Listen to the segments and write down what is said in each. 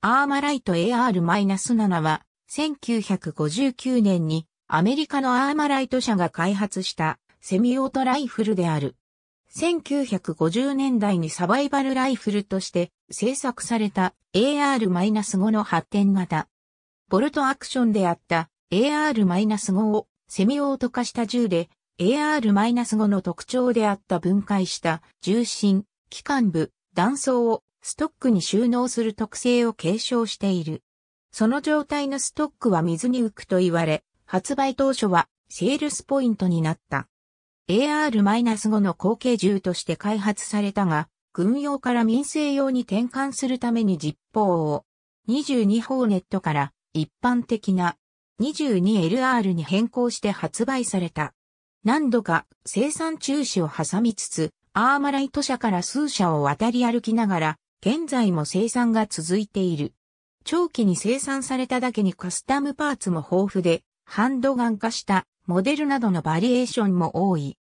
アーマライト AR-7 は、1959年にアメリカのアーマライト社が開発したセミオートライフルである。1950年代にサバイバルライフルとして製作された AR-5 の発展型。ボルトアクションであった AR-5 をセミオート化した銃で AR-5 の特徴であった分解した重心、機関部、弾倉をストックに収納する特性を継承している。その状態のストックは水に浮くと言われ、発売当初はセールスポイントになった。AR-5 の後継銃として開発されたが、軍用から民生用に転換するために実砲を22ホーネットから一般的な 22LR に変更して発売された。何度か生産中止を挟みつつ、アーマライト社から数社を渡り歩きながら現在も生産が続いている。長期に生産されただけにカスタムパーツも豊富で、ハンドガン化したモデルなどのバリエーションも多い。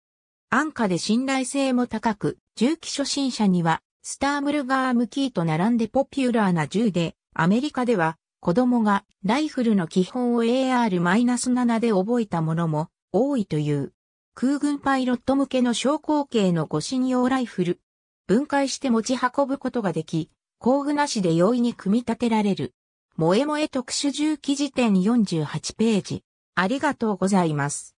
安価で信頼性も高く、銃器初心者には、スタームルガームキーと並んでポピュラーな銃で、アメリカでは子供がライフルの基本を AR-7 で覚えたものも多いという。空軍パイロット向けの昇降系の護信用ライフル、分解して持ち運ぶことができ、工具なしで容易に組み立てられる。萌え萌え特殊重機辞典48ページ。ありがとうございます。